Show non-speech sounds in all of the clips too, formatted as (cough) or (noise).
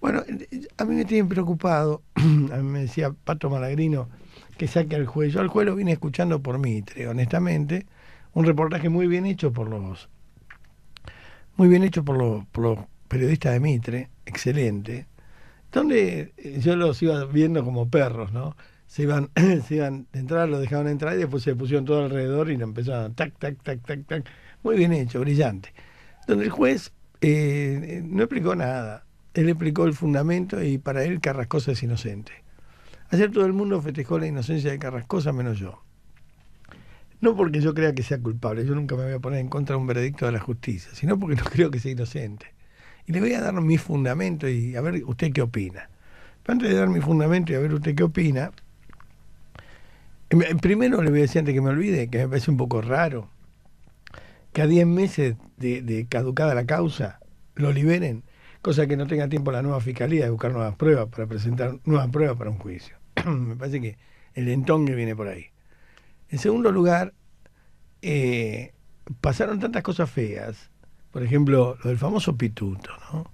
Bueno, eh, eh, a mí me tienen preocupado, (clears throat) me decía Pato Malagrino, que saque al juez. Yo al juez lo vine escuchando por Mitre, honestamente. Un reportaje muy bien hecho por los. Muy bien hecho por los, periodistas de Mitre, excelente. Donde eh, yo los iba viendo como perros, ¿no? Se iban, (clears throat) se iban a entrar, los dejaban entrar y después se pusieron todo alrededor y lo empezaban tac, tac, tac, tac, tac. Muy bien hecho, brillante. Donde el juez no explicó nada él explicó el fundamento y para él Carrascosa es inocente. Ayer todo el mundo festejó la inocencia de Carrascosa menos yo. No porque yo crea que sea culpable, yo nunca me voy a poner en contra de un veredicto de la justicia, sino porque no (laughs) creo que sea inocente. Y le voy a dar mi fundamento y a ver usted qué opina. Pero antes de dar mi fundamento y a ver usted qué opina, em, primero le voy a decir antes que me olvide, que me parece un poco raro, que a 10 meses de caducada la causa lo liberen cosa que no tenga tiempo la nueva fiscalía de buscar nuevas pruebas para presentar nuevas pruebas para un juicio. (clears throat) Me parece que el entongue viene por ahí. En segundo lugar, eh, pasaron tantas cosas feas, por ejemplo, lo del famoso pituto, ¿no?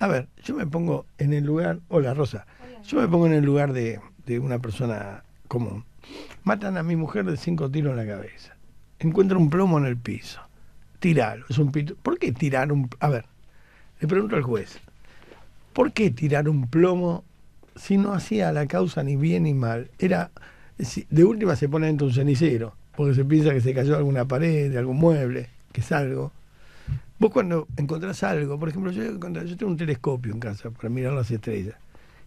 A ver, yo me pongo en el lugar, hola Rosa, yo me pongo en el lugar de, una persona común. Matan a mi mujer de cinco tiros en la cabeza. Encuentro un plomo en el piso. Tiralo, es un pituto. ¿Por qué tirar un... A ver, le pregunto al juez, ¿por qué tirar un plomo si no hacía la causa ni bien ni mal? Era, de última se pone dentro un cenicero, porque se piensa que se cayó alguna pared, de algún mueble, que es algo. Vos cuando encontrás algo, por ejemplo, yo, yo tengo un telescopio en casa para mirar las estrellas.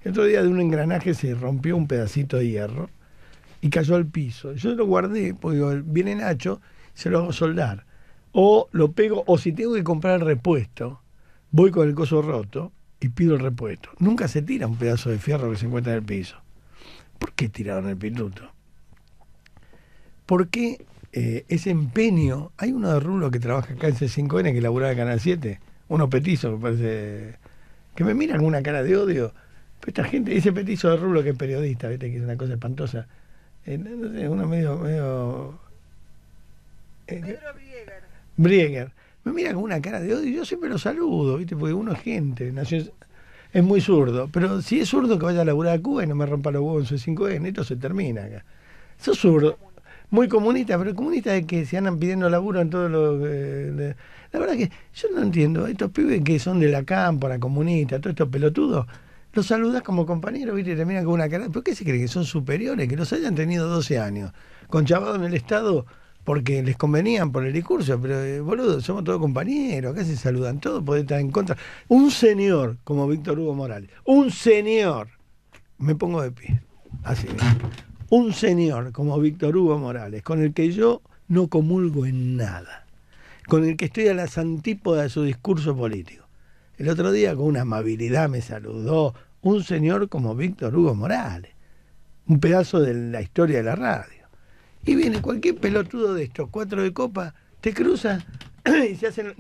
El otro día de un engranaje se rompió un pedacito de hierro y cayó al piso. Yo lo guardé, porque viene Nacho, se lo hago soldar. O lo pego, o si tengo que comprar el repuesto, voy con el coso roto y pido el repuesto. Nunca se tira un pedazo de fierro que se encuentra en el piso. ¿Por qué tiraron el piloto? ¿Por qué eh, ese empeño? Hay uno de Rulo que trabaja acá en C5N, que laburaba en Canal 7, uno petizo, me parece, que me miran con una cara de odio. Pero esta gente, ese petizo de Rulo que es periodista, ¿viste? que es una cosa espantosa. Eh, no sé, uno medio... medio eh, Pedro Brieger. Brieger me mira con una cara de odio. y Yo siempre lo saludo, ¿viste? Porque uno es gente, es muy zurdo. Pero si es zurdo, que vaya a laburar a Cuba y no me rompa los huevos en 5N, esto se termina acá. Sos zurdo, muy comunista, pero comunista es que se andan pidiendo laburo en todos los. la verdad que yo no entiendo, estos pibes que son de la cámpora, comunista, todos estos pelotudos, los saludas como compañeros, ¿viste? Y terminan con una cara. ¿Por qué se cree que son superiores? Que los hayan tenido 12 años, con chavado en el Estado porque les convenían por el discurso, pero eh, boludo, somos todos compañeros, acá se saludan todos, puede estar en contra. Un señor como Víctor Hugo Morales, un señor, me pongo de pie, así, un señor como Víctor Hugo Morales, con el que yo no comulgo en nada, con el que estoy a las antípodas de su discurso político. El otro día con una amabilidad me saludó un señor como Víctor Hugo Morales, un pedazo de la historia de la radio. Y viene cualquier pelotudo de estos, cuatro de copa, te cruza (clears throat) y se hacen.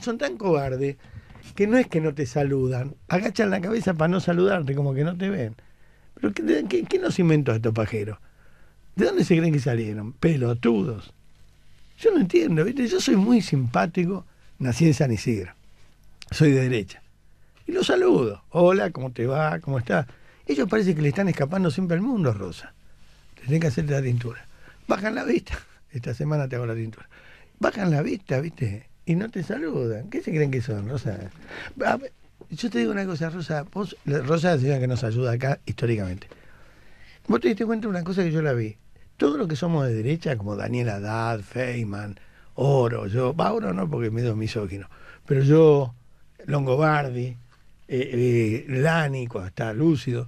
son, tan cobardes que no es que no te saludan, agachan la cabeza para no saludarte, como que no te ven. Pero ¿qué, qué, nos inventó estos pajeros? ¿De dónde se creen que salieron? Pelotudos. Yo no entiendo, Yo soy muy simpático, nací en San Isidro, soy de derecha. Y los saludo. Hola, ¿cómo te va? ¿Cómo estás? Ellos parece que le están escapando siempre al mundo, Rosa. Tenés que hacerte la tintura bajan la vista. Esta semana te hago la pintura, Bajan la vista, ¿viste? Y no te saludan. ¿Qué se creen que son, Rosa? yo te digo una cosa, Rosa. Vos, Rosa es la señora que nos ayuda acá históricamente. Vos te diste cuenta de una cosa que yo la vi. Todo lo que somos de derecha, como Daniel Haddad, Feynman, Oro, yo, va no porque me dio misógino, pero yo, Longobardi, eh, eh Lani, cuando está lúcido,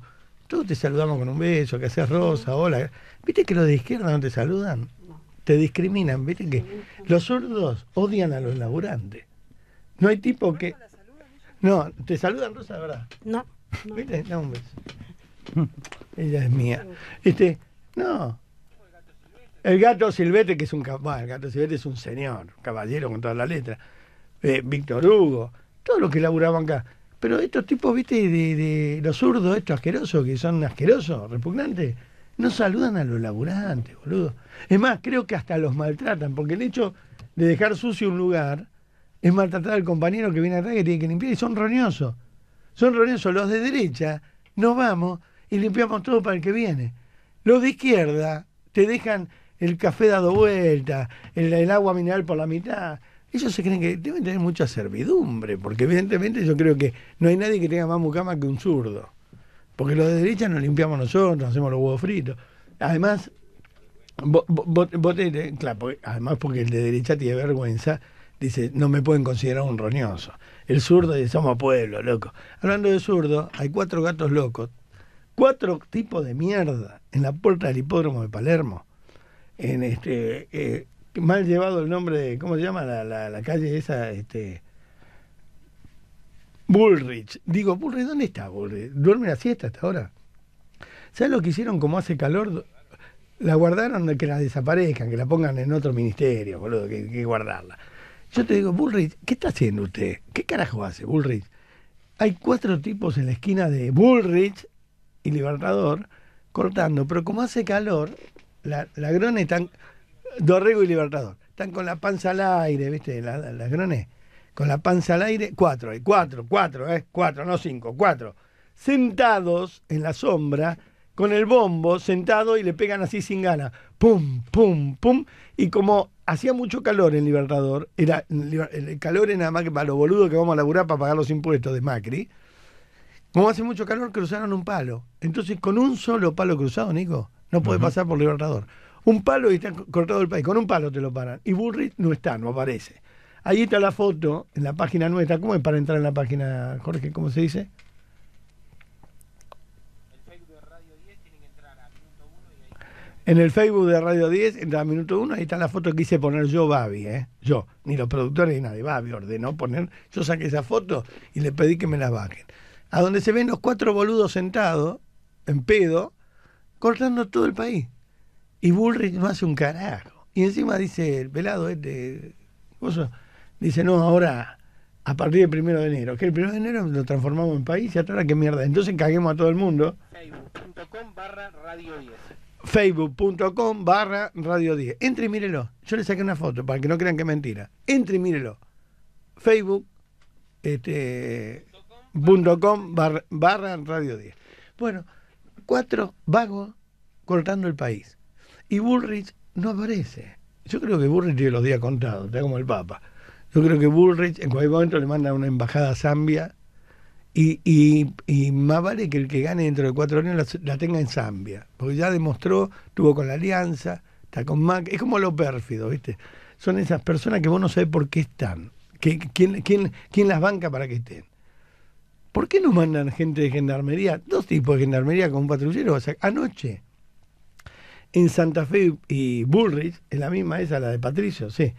todos te saludamos con un beso, que haces rosa, hola. ¿Viste que los de izquierda no te saludan? Te discriminan, ¿viste que los zurdos odian a los laburantes? No hay tipo que... No, te saludan rosa, ¿verdad? No. ¿Viste? No, un beso. Mm. Ella es mía. Este, no. El gato Silvete, que es un bueno, el gato Silvete es un señor, caballero con todas las letras. Eh, Víctor Hugo, todos los que laburaban acá. Pero estos tipos, viste, de, los zurdos, estos asquerosos, que son asquerosos, repugnantes, no saludan a los laburantes, boludo. Es más, creo que hasta los maltratan, porque el hecho de dejar sucio un lugar es maltratar al compañero que viene atrás que tiene que limpiar y son roñosos. Son roñosos. Los de derecha nos vamos y limpiamos todo para el que viene. Los de izquierda te dejan el café dado vuelta, el agua mineral por la mitad ellos se creen que deben tener mucha servidumbre, porque evidentemente yo creo que no hay nadie que tenga más mucama que un zurdo. Porque los de derecha nos limpiamos nosotros, hacemos los huevos fritos. Además, eh, porque, además porque el de derecha tiene vergüenza, dice, no me pueden considerar un roñoso. El zurdo dice, somos pueblo, loco. Hablando de zurdo, hay cuatro gatos locos, cuatro tipos de mierda en la puerta del hipódromo de Palermo. En este, eh, mal llevado el nombre de, ¿cómo se llama? La, calle esa, este... Bullrich. Digo, Bullrich, ¿dónde está Bullrich? ¿Duerme la siesta hasta ahora? ¿Sabes lo que hicieron como hace calor? La guardaron de que la desaparezcan, que la pongan en otro ministerio, boludo, que, que guardarla. Yo te digo, Bullrich, ¿qué está haciendo usted? ¿Qué carajo hace Bullrich? Hay cuatro tipos en la esquina de Bullrich y Libertador cortando, pero como hace calor, la, la grone tan... Dorrego y Libertador. Están con la panza al aire, ¿viste? Las, las Con la panza al aire, cuatro, y cuatro, cuatro, ¿eh? Cuatro, no cinco, cuatro. Sentados en la sombra, con el bombo, sentado y le pegan así sin gana. Pum, pum, pum. Y como hacía mucho calor en Libertador, era, el calor era nada más que para los boludos que vamos a laburar para pagar los impuestos de Macri. Como hace mucho calor, cruzaron un palo. Entonces, con un solo palo cruzado, Nico, no puede pasar por Libertador un palo y está cortado el país. Con un palo te lo paran. Y Burrit no está, no aparece. Ahí está la foto en la página nuestra. ¿Cómo es para entrar en la página, Jorge? ¿Cómo se dice? En el Facebook de Radio 10, entra a minuto 1, ahí está la foto que hice poner yo, Babi, ¿eh? Yo, ni los productores ni nadie. Babi ordenó poner. Yo saqué esa foto y le pedí que me la bajen. A donde se ven los cuatro boludos sentados, en pedo, cortando todo el país. Y Bullrich no hace un carajo. Y encima dice, el pelado este, cosas dice, no, ahora, a partir del primero de enero, que el primero de enero lo transformamos en país y ahora qué mierda. Entonces caguemos a todo el mundo. Facebook.com barra radio 10. Facebook.com barra radio 10. Entre y mírelo. Yo le saqué una foto para que no crean que es mentira. Entre y mírelo. Facebook este, barra radio 10. Bueno, cuatro vagos cortando el país. Y Bullrich no aparece. Yo creo que Bullrich tiene los días contados, está como el Papa. Yo creo que Bullrich en cualquier momento le manda una embajada a Zambia y, más vale que el que gane dentro de cuatro años la, tenga en Zambia, porque ya demostró, tuvo con la alianza, está con Mac, es como lo pérfido, ¿viste? Son esas personas que vos no sabés por qué están, quién, quién, quién las banca para que estén. ¿Por qué no mandan gente de gendarmería? Dos tipos de gendarmería con un patrullero. O sea, anoche en Santa Fe y Bullrich, en la misma esa, la de Patricio, sí.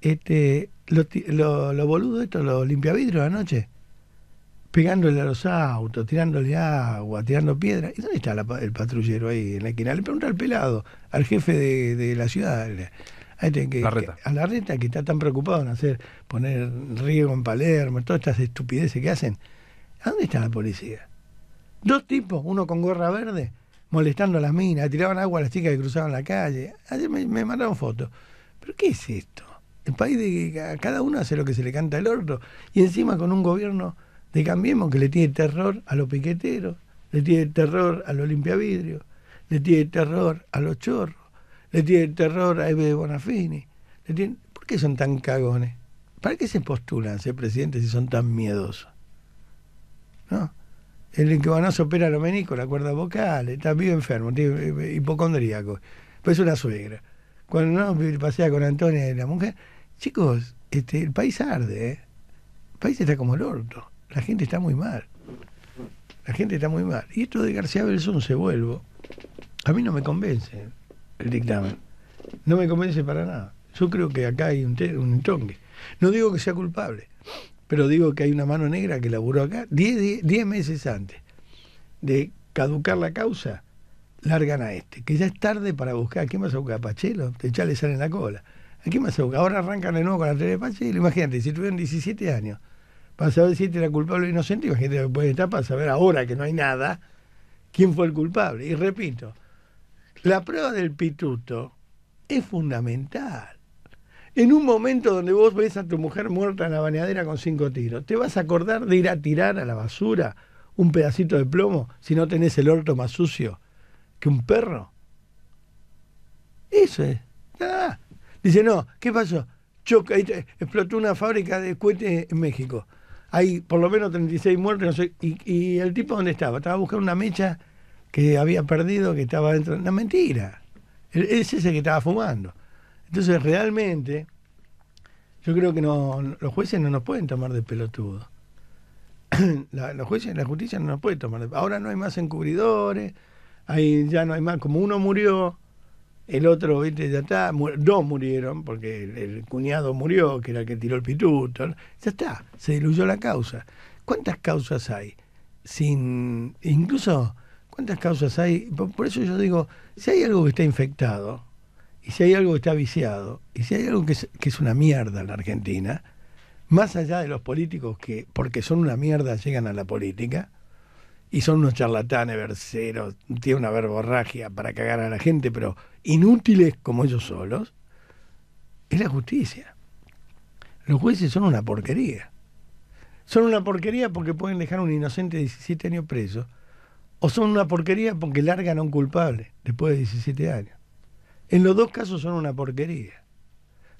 Este, los lo, lo boludos estos, los limpiavidrios anoche, pegándole a los autos, tirándole agua, tirando piedra. ¿Y dónde está el patrullero ahí en la esquina? Le pregunta al pelado, al jefe de, la ciudad. A, este, este la reta. Que, a la reta que está tan preocupado en hacer, poner riego en Palermo, todas estas estupideces que hacen. ¿A dónde está la policía? Dos tipos, uno con gorra verde, molestando a las minas, tiraban agua a las chicas que cruzaban la calle. Ayer me, mandaron fotos. ¿Pero qué es esto? El país de que cada uno hace lo que se le canta el orto. Y encima con un gobierno de Cambiemos que le tiene terror a los piqueteros, le tiene terror a los limpiavidrios, le tiene terror a los chorros, le tiene terror a Eve de Bonafini. Le tiene... ¿Por qué son tan cagones? ¿Para qué se postulan ser presidentes si son tan miedosos? ¿No? el que van a opera los meniscos, la cuerda vocal, está vivo enfermo, tiene eh, hipocondríaco. Pues una suegra. Cuando no pasea con Antonia y la mujer, chicos, este, el país arde, ¿eh? el país está como el orto, la gente está muy mal. La gente está muy mal. Y esto de García Belsón, se vuelvo. A mí no me convence el dictamen. No me convence para nada. Yo creo que acá hay un, un No digo que sea culpable pero digo que hay una mano negra que laburó acá 10 meses antes de caducar la causa, largan a este, que ya es tarde para buscar. ¿A quién más a buscar? Pachelo? Te echale sal en la cola. ¿A quién más Ahora arrancan de nuevo con la tele de Pachelo. Imagínate, si tuvieron 17 años, para saber si este era culpable o inocente, imagínate lo que puede estar para saber ahora que no hay nada, quién fue el culpable. Y repito, la prueba del pituto es fundamental en un momento donde vos ves a tu mujer muerta en la bañadera con cinco tiros, ¿te vas a acordar de ir a tirar a la basura un pedacito de plomo si no tenés el orto más sucio que un perro? Eso es. Dice, no, ¿qué pasó? Choca, explotó una fábrica de cohetes en México. Hay por lo menos 36 muertos. y, el tipo dónde estaba? Estaba buscando una mecha que había perdido, que estaba dentro. Una mentira. Ese es ese que estaba fumando. Entonces, realmente, yo creo que los jueces no nos pueden tomar de pelotudo. (clears throat) los jueces, la justicia no nos puede tomar de Ahora no hay más encubridores, ya no hay más. Como uno murió, el otro, viste, ya está, dos murieron, porque el, cuñado murió, que era el que tiró el pituto, ya está, se diluyó la causa. ¿Cuántas causas hay? Sin, incluso, ¿cuántas causas hay? por eso yo digo, si hay algo que está infectado, y si hay algo que está viciado, y si hay algo que es, una mierda en la Argentina, más allá de los políticos que, porque son una mierda, llegan a la política, y son unos charlatanes, verseros, tienen una verborragia para cagar a la gente, pero inútiles como ellos solos, es la justicia. Los jueces son una porquería. Son una porquería porque pueden dejar a un inocente de 17 años preso, o son una porquería porque largan a un culpable después de 17 años. En los dos casos son una porquería.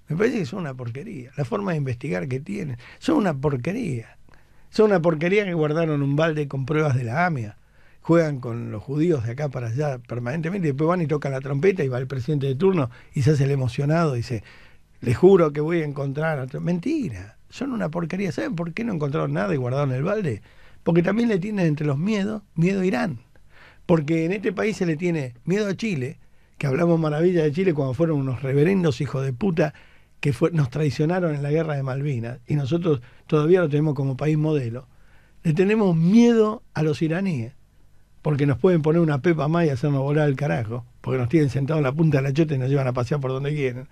Me parece que son una porquería. La forma de investigar que tienen, son una porquería. Son una porquería que guardaron un balde con pruebas de la AMIA. Juegan con los judíos de acá para allá permanentemente. ...y Después van y tocan la trompeta y va el presidente de turno y se hace el emocionado. y Dice, ...le juro que voy a encontrar. Mentira. Son una porquería. ¿Saben por qué no encontraron nada y guardaron el balde? Porque también le tienen entre los miedos, miedo a Irán. Porque en este país se le tiene miedo a Chile, que hablamos maravilla de Chile cuando fueron unos reverendos hijos de puta que nos traicionaron en la guerra de Malvinas y nosotros todavía lo tenemos como país modelo. Le tenemos miedo a los iraníes porque nos pueden poner una pepa más y hacernos volar el carajo, porque nos tienen sentados en la punta de la chota y nos llevan a pasear por donde quieren.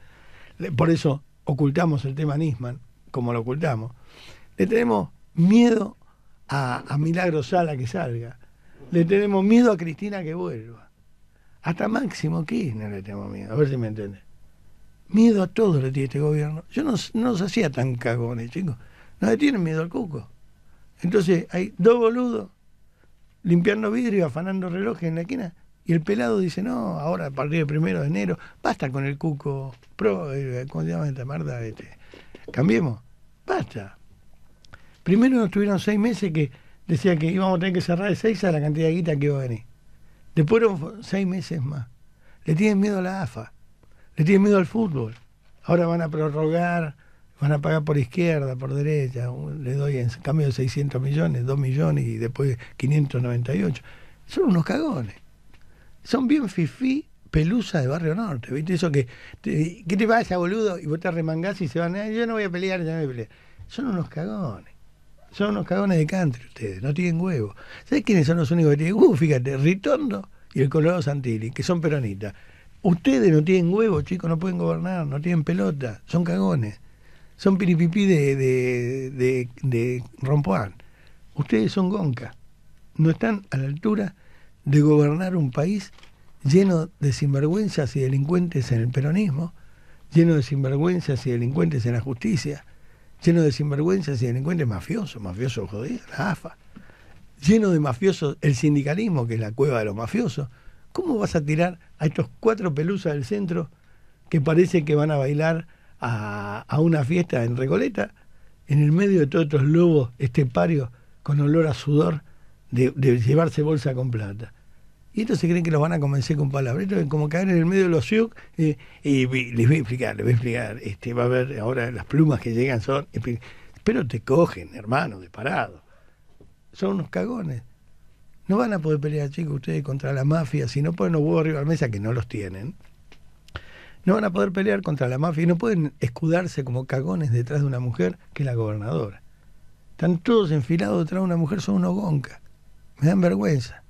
Por eso ocultamos el tema Nisman, como lo ocultamos. Le tenemos miedo a, a Milagro Sala que salga. Le tenemos miedo a Cristina que vuelva. Hasta Máximo no le tengo miedo, a ver si me entiende. Miedo a todo le tiene este gobierno. Yo no, no hacía tan cagones, chico. No le tienen miedo al cuco. Entonces hay dos boludos limpiando vidrio, afanando relojes en la esquina, y el pelado dice, no, ahora a partir del primero de enero, basta con el cuco pro, eh, ¿cómo se llama esta marda? Este? cambiemos, basta. Primero nos tuvieron seis meses que decía que íbamos a tener que cerrar de seis a la cantidad de guita que iba a venir. Después fueron seis meses más. Le tienen miedo a la AFA. Le tienen miedo al fútbol. Ahora van a prorrogar, van a pagar por izquierda, por derecha. Le doy en cambio de 600 millones, 2 millones y después 598. Son unos cagones. Son bien fifí pelusa de Barrio Norte, ¿viste? Eso que, te, que te pasa boludo, y vos te remangás y se van, eh, yo no voy a pelear, yo no voy a pelear. Son unos cagones. Son unos cagones de country ustedes, no tienen huevo. ¿Sabes quiénes son los únicos que tienen huevo? (laughs) fíjate, Ritondo y el Colorado Santilli, que son peronistas. Ustedes no tienen huevo, chicos, no pueden gobernar, no tienen pelota, son cagones. Son piripipí de, de, de, de Rompoán. Ustedes son gonca. No están a la altura de gobernar un país lleno de sinvergüenzas y delincuentes en el peronismo, lleno de sinvergüenzas y delincuentes en la justicia, lleno de sinvergüenzas y delincuentes mafiosos, mafiosos jodidos, la AFA, lleno de mafiosos, el sindicalismo, que es la cueva de los mafiosos. ¿Cómo vas a tirar a estos cuatro pelusas del centro que parece que van a bailar a, una fiesta en Recoleta, en el medio de todos estos lobos esteparios con olor a sudor de llevarse bolsa con plata? Y entonces se creen que los van a convencer con palabras. como caer en el medio de los SIUC. Eh, y les voy a explicar, les voy a explicar. Este, va a haber ahora las plumas que llegan son. Pero te cogen, hermano, de parado. Son unos cagones. No van a poder pelear, chicos, ustedes contra la mafia. Si no ponen los huevos arriba de la mesa, que no los tienen, no van a poder pelear contra la mafia y no pueden escudarse como cagones detrás de una mujer que es la gobernadora. Están todos enfilados detrás de una mujer, son unos goncas. Me dan vergüenza.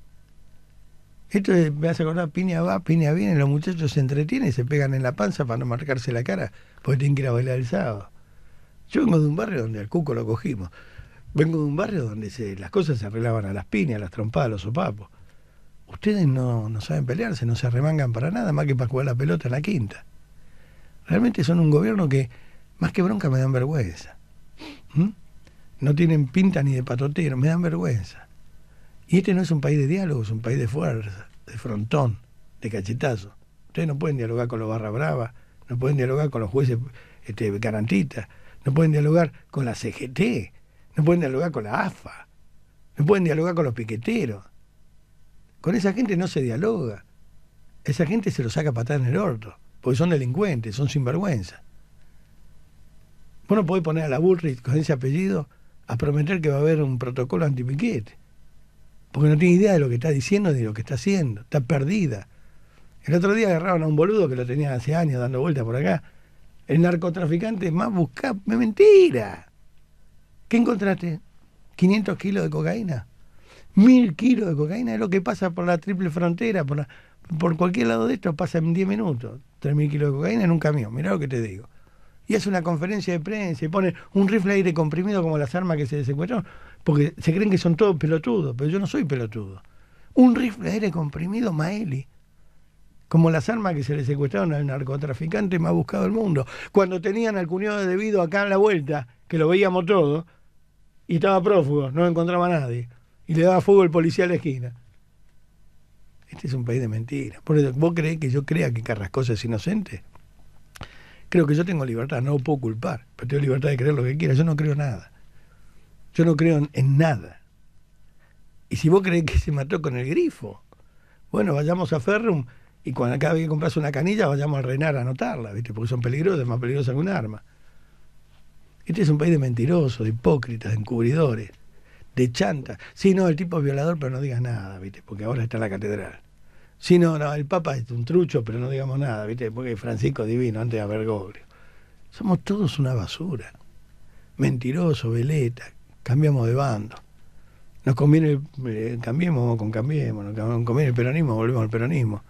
Esto me hace acordar, piña va, piña viene, los muchachos se entretienen se pegan en la panza para no marcarse la cara, porque tienen que ir a bailar el sábado. Yo vengo de un barrio donde al cuco lo cogimos. Vengo de un barrio donde las cosas se arreglaban a las piñas, a las trompadas, a los sopapos. Ustedes no, saben pelearse, no se arremangan para nada, más que para jugar la pelota en la quinta. Realmente son un gobierno que, más que bronca, me dan vergüenza. ¿Mm? No tienen pinta ni de patotero, me dan vergüenza. Y este no es un país de diálogo, es un país de fuerza, de frontón, de cachetazo. Ustedes no pueden dialogar con los barra brava, no pueden dialogar con los jueces este, no pueden dialogar con la CGT, no pueden dialogar con la AFA, no pueden dialogar con los piqueteros. Con esa gente no se dialoga. Esa gente se lo saca patadas en el orto, porque son delincuentes, son sinvergüenza. Vos no podés poner a la Bullrich con ese apellido a prometer que va a haber un protocolo antipiquete porque no tiene idea de lo que está diciendo ni de lo que está haciendo, está perdida. El otro día agarraron a un boludo que lo tenía hace años dando vueltas por acá. El narcotraficante más buscado, me mentira. ¿Qué encontraste? ¿500 kilos de cocaína? mil kilos de cocaína? Es lo que pasa por la triple frontera, por, por cualquier lado de esto pasa en 10 minutos. 3.000 kilos de cocaína en un camión, mirá lo que te digo. Y hace una conferencia de prensa y pone un rifle aire comprimido como las armas que se secuestraron porque se creen que son todos pelotudos, pero yo no soy pelotudo. Un rifle de aire comprimido Maeli, como las armas que se le secuestraron al narcotraficante más buscado del mundo. Cuando tenían al cuñado de debido acá en la vuelta, que lo veíamos todo, y estaba prófugo, no encontraba a nadie, y le daba fuego el policía a la esquina. Este es un país de mentiras. Por eso, ¿Vos crees que yo crea que Carrascosa es inocente? Creo que yo tengo libertad, no lo puedo culpar, pero tengo libertad de creer lo que quiera, yo no creo nada. Yo no creo en, nada. Y si vos crees que se mató con el grifo, bueno, vayamos a Ferrum y cuando acabe vez que una canilla vayamos a Renar a anotarla, ¿viste? Porque son peligrosas, más peligrosas que un arma. Este es un país de mentirosos, de hipócritas, de encubridores, de chantas. Sí, no, el tipo es violador, pero no digas nada, ¿viste? Porque ahora está en la catedral. Sí, no, no, el Papa es un trucho, pero no digamos nada, ¿viste? Porque Francisco Divino, antes de Bergoglio. Somos todos una basura. Mentiroso, veleta, cambiamos de bando. Nos conviene, eh, cambiemos, con cambiemos, nos conviene el peronismo, volvemos al peronismo.